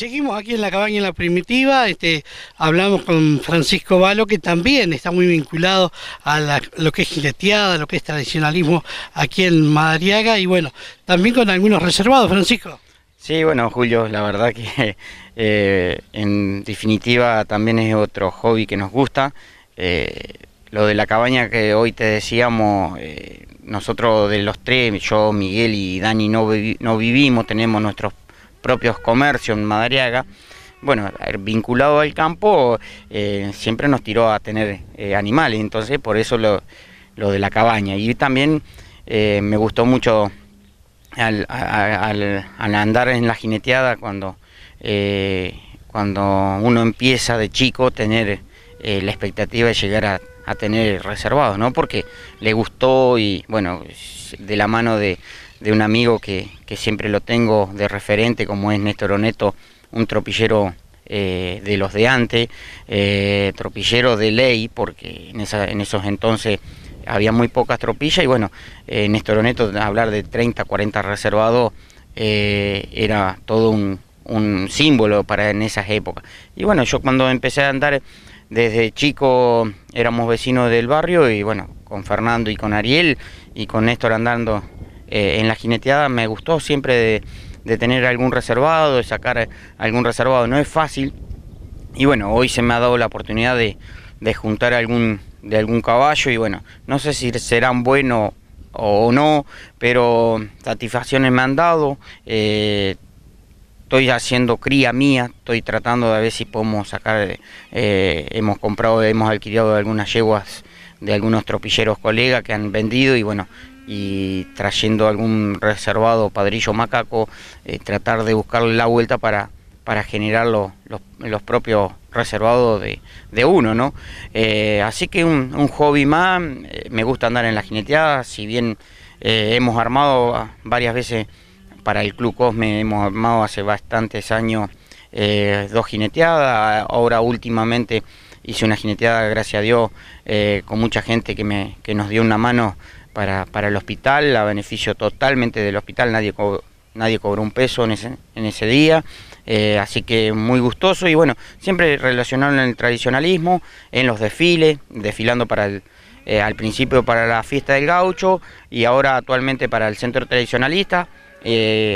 seguimos aquí en la cabaña en la primitiva, este, hablamos con Francisco Valo, que también está muy vinculado a lo que es gileteada, lo que es tradicionalismo aquí en Madariaga y bueno, también con algunos reservados, Francisco. Sí, bueno, Julio, la verdad que eh, en definitiva también es otro hobby que nos gusta. Eh, lo de la cabaña que hoy te decíamos, eh, nosotros de los tres, yo, Miguel y Dani no, no vivimos, tenemos nuestros propios comercios en Madariaga, bueno, vinculado al campo, eh, siempre nos tiró a tener eh, animales, entonces por eso lo, lo, de la cabaña. Y también eh, me gustó mucho al, al, andar en la jineteada cuando, cuando uno empieza de chico tener la expectativa de llegar a, tener reservados, ¿no? Porque le gustó y bueno, de la mano de de un amigo que, siempre lo tengo de referente, como es Néstor Oneto, un tropillero eh, de los de antes, eh, tropillero de ley, porque en, esos entonces había muy pocas tropillas y bueno, eh, Néstor Oneto, hablar de 30, 40 reservados, eh, era todo un, un símbolo para en esas épocas. Y bueno, yo cuando empecé a andar desde chico éramos vecinos del barrio y bueno, con Fernando y con Ariel y con Néstor andando eh, en la jineteada me gustó siempre de, tener algún reservado, de sacar algún reservado. No es fácil. Y bueno, hoy se me ha dado la oportunidad de, juntar algún, de algún caballo y bueno, no sé si serán buenos o no, pero satisfacciones me han dado. Eh, estoy haciendo cría mía, estoy tratando de ver si podemos sacar, eh, hemos comprado, hemos adquirido algunas yeguas de algunos tropilleros colegas que han vendido y bueno, y trayendo algún reservado padrillo macaco, eh, tratar de buscarle la vuelta para, para generar los, propios reservados de, uno, ¿no? Eh, así que un, hobby más, eh, me gusta andar en la jineteada, si bien hemos armado varias veces para el Club Cosme, hemos armado hace bastantes años dos jineteadas, ahora últimamente hice una jineteada, gracias a Dios, eh, con mucha gente que, me, nos dio una mano para, el hospital, a beneficio totalmente del hospital, nadie, nadie cobró un peso en ese, en ese día. Eh, así que muy gustoso y bueno, siempre relacionado en el tradicionalismo, en los desfiles, desfilando para eh, al principio para la fiesta del gaucho y ahora actualmente para el centro tradicionalista,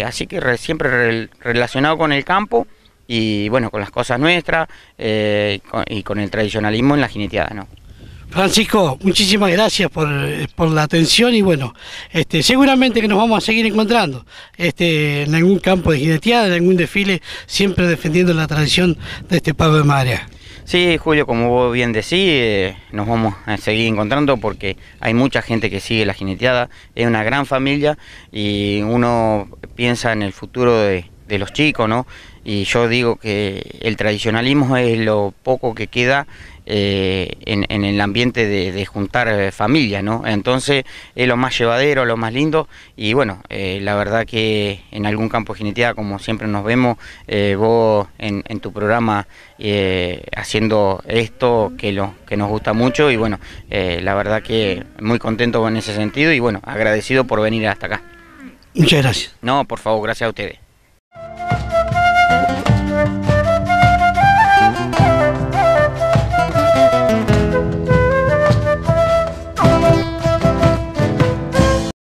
así que siempre relacionado con el campo y bueno, con las cosas nuestras eh, y con el tradicionalismo en la jineteada, ¿no? Francisco, muchísimas gracias eh, por, la atención y bueno, este, seguramente que nos vamos a seguir encontrando este, en algún campo de jineteada, en algún desfile, siempre defendiendo la tradición de este Pablo de Marea. Sí, Julio, como vos bien decís, eh, nos vamos a seguir encontrando porque hay mucha gente que sigue la jineteada, es una gran familia y uno piensa en el futuro de, de los chicos, ¿no? Y yo digo que el tradicionalismo es lo poco que queda eh, en, el ambiente de, juntar eh, familia, ¿no? Entonces es lo más llevadero, lo más lindo y bueno, eh, la verdad que en algún campo genitiva como siempre nos vemos, vos en, en, tu programa haciendo esto que, lo, que nos gusta mucho y bueno, la verdad que muy contento en ese sentido y bueno, agradecido por venir hasta acá. Muchas gracias. No, por favor, gracias a ustedes.